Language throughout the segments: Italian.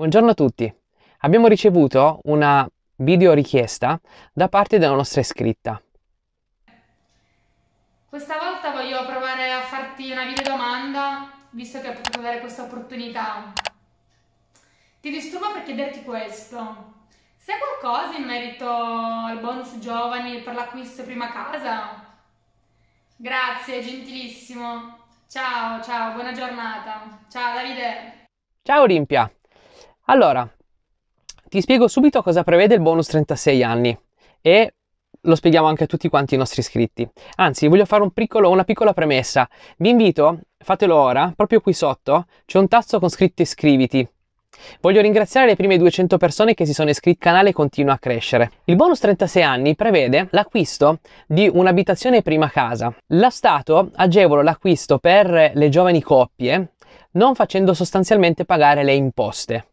Buongiorno a tutti. Abbiamo ricevuto una video richiesta da parte della nostra iscritta. Questa volta voglio provare a farti una video domanda, visto che ho potuto avere questa opportunità. Ti disturbo per chiederti questo. Sai qualcosa in merito al bonus giovani per l'acquisto prima casa? Grazie, gentilissimo. Ciao, ciao, buona giornata. Ciao Davide. Ciao Olimpia. Allora, ti spiego subito cosa prevede il bonus 36 anni e lo spieghiamo anche a tutti quanti i nostri iscritti. Anzi, voglio fare un piccolo, una piccola premessa. Vi invito, fatelo ora, proprio qui sotto c'è un tasto con scritto iscriviti. Voglio ringraziare le prime 200 persone che si sono iscritte al canale e continua a crescere. Il bonus 36 anni prevede l'acquisto di un'abitazione prima casa. La Stato agevola l'acquisto per le giovani coppie non facendo sostanzialmente pagare le imposte.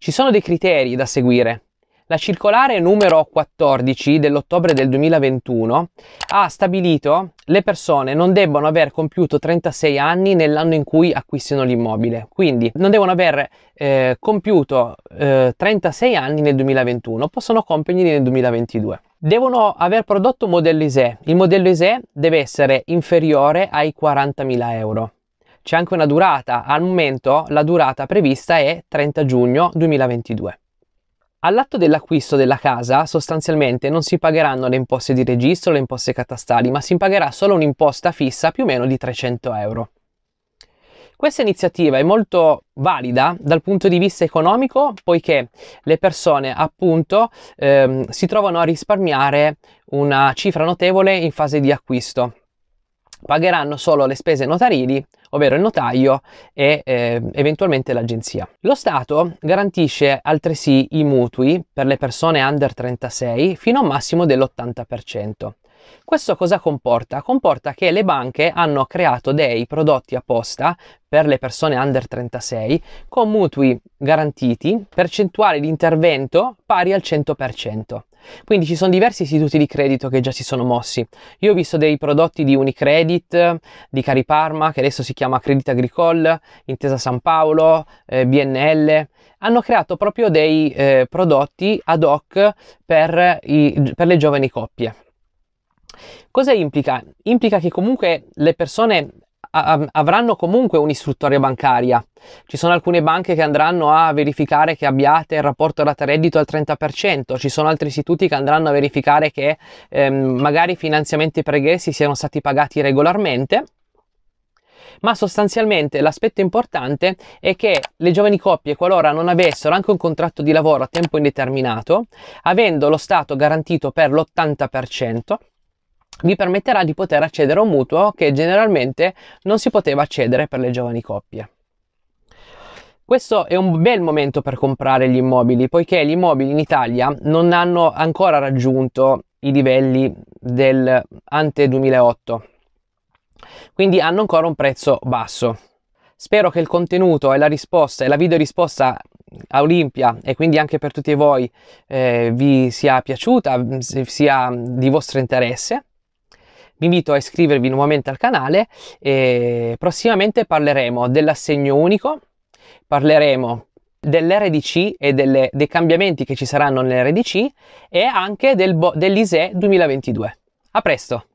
Ci sono dei criteri da seguire. La circolare numero 14 dell'ottobre del 2021 ha stabilito le persone non debbano aver compiuto 36 anni nell'anno in cui acquistano l'immobile, quindi non devono aver eh, compiuto eh, 36 anni nel 2021, possono compierli nel 2022. Devono aver prodotto un modello ISE, il modello ISE deve essere inferiore ai 40.000 euro. C'è anche una durata, al momento la durata prevista è 30 giugno 2022. All'atto dell'acquisto della casa sostanzialmente non si pagheranno le imposte di registro, le imposte catastali, ma si pagherà solo un'imposta fissa più o meno di 300 euro. Questa iniziativa è molto valida dal punto di vista economico poiché le persone appunto ehm, si trovano a risparmiare una cifra notevole in fase di acquisto pagheranno solo le spese notarili, ovvero il notaio e eh, eventualmente l'agenzia. Lo Stato garantisce altresì i mutui per le persone under 36 fino a un massimo dell'80%. Questo cosa comporta? Comporta che le banche hanno creato dei prodotti apposta per le persone under 36 con mutui garantiti, percentuali di intervento pari al 100%. Quindi ci sono diversi istituti di credito che già si sono mossi. Io ho visto dei prodotti di Unicredit, di Cariparma, che adesso si chiama Credit Agricole, Intesa San Paolo, eh, BNL. Hanno creato proprio dei eh, prodotti ad hoc per, i, per le giovani coppie. Cosa implica? Implica che comunque le persone avranno comunque un'istruttoria bancaria. Ci sono alcune banche che andranno a verificare che abbiate il rapporto rata-reddito al 30%, ci sono altri istituti che andranno a verificare che ehm, magari i finanziamenti pregressi siano stati pagati regolarmente ma sostanzialmente l'aspetto importante è che le giovani coppie, qualora non avessero anche un contratto di lavoro a tempo indeterminato, avendo lo Stato garantito per l'80%, vi permetterà di poter accedere a un mutuo che generalmente non si poteva accedere per le giovani coppie. Questo è un bel momento per comprare gli immobili, poiché gli immobili in Italia non hanno ancora raggiunto i livelli del ante 2008, quindi hanno ancora un prezzo basso. Spero che il contenuto e la risposta e la video risposta a Olimpia e quindi anche per tutti voi eh, vi sia piaciuta, sia di vostro interesse vi invito a iscrivervi nuovamente al canale e prossimamente parleremo dell'assegno unico, parleremo dell'RDC e delle, dei cambiamenti che ci saranno nell'RDC e anche del, dell'ISE 2022. A presto!